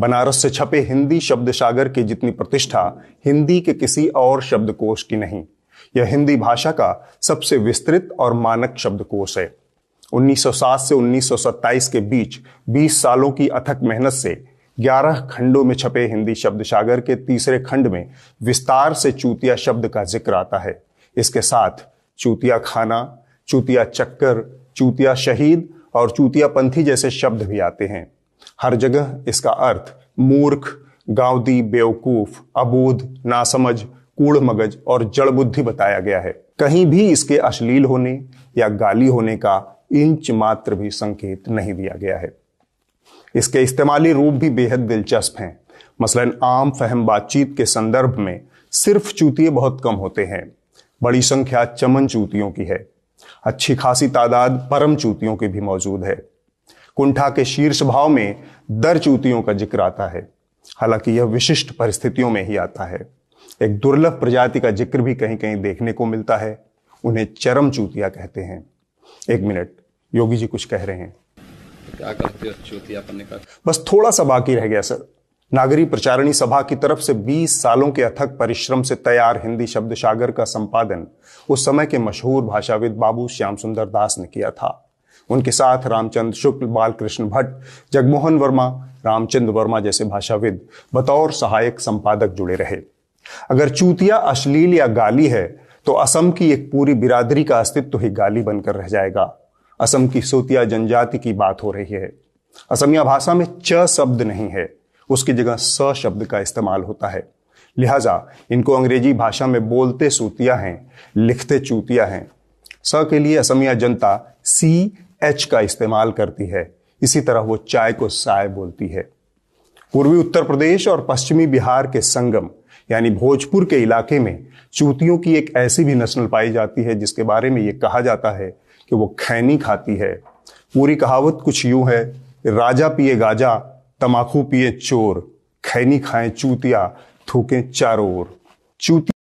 बनारस से छपे हिंदी शब्द सागर की जितनी प्रतिष्ठा हिंदी के किसी और शब्दकोश की नहीं यह हिंदी भाषा का सबसे विस्तृत और मानक शब्दकोश है 1907 से 1927 के बीच 20 सालों की अथक मेहनत से 11 खंडों में छपे हिंदी शब्द सागर के तीसरे खंड में विस्तार से चूतिया शब्द का जिक्र आता है इसके साथ चूतिया खाना चूतिया चक्कर चूतिया शहीद और चूतिया पंथी जैसे शब्द भी आते हैं हर जगह इसका अर्थ मूर्ख गांवदी बेवकूफ अबूध नासमझ कूड़ मगज और जड़बुद्धि बताया गया है कहीं भी इसके अश्लील होने या गाली होने का इंच मात्र भी संकेत नहीं दिया गया है इसके इस्तेमाली रूप भी बेहद दिलचस्प हैं मसलन आम फहम बातचीत के संदर्भ में सिर्फ चूतिए बहुत कम होते हैं बड़ी संख्या चमन चूतियों की है अच्छी खासी तादाद परम चूतियों की भी मौजूद है कुंठा के शीर्ष भाव में दर चूतियों का जिक्र आता है हालांकि यह विशिष्ट परिस्थितियों में ही आता है एक दुर्लभ प्रजाति का जिक्र भी कहीं कहीं देखने को मिलता है उन्हें चरम चूतिया कहते हैं एक मिनट योगी जी कुछ कह रहे हैं क्या कहते हैं बस थोड़ा सा बाकी रह गया सर नागरी प्रचारणी सभा की तरफ से 20 सालों के अथक परिश्रम से तैयार हिंदी शब्द सागर का संपादन उस समय के मशहूर भाषाविद बाबू श्याम सुंदर दास ने किया था उनके साथ रामचंद्र शुक्ल बालकृष्ण भट्ट जगमोहन वर्मा रामचंद्र वर्मा जैसे भाषाविद बतौर सहायक संपादक जुड़े रहे अगर चूतिया अश्लील या गाली है तो असम की एक पूरी बिरादरी का अस्तित्व तो ही गाली बनकर रह जाएगा असम की सोतिया जनजाति की बात हो रही है असमिया भाषा में च शब्द नहीं है उसकी जगह स शब्द का इस्तेमाल होता है लिहाजा इनको अंग्रेजी भाषा में बोलते सूतिया हैं लिखते चूतिया हैं स के लिए असमिया जनता सी एच का इस्तेमाल करती है इसी तरह वो चाय को साय बोलती है पूर्वी उत्तर प्रदेश और पश्चिमी बिहार के संगम यानी भोजपुर के इलाके में चूतियों की एक ऐसी भी नस्ल पाई जाती है जिसके बारे में ये कहा जाता है कि वो खैनी खाती है पूरी कहावत कुछ यूं है राजा पिए गाजा तमाकू पिए चोर खैनी खाएं चूतिया थूकें चारों ओर चूती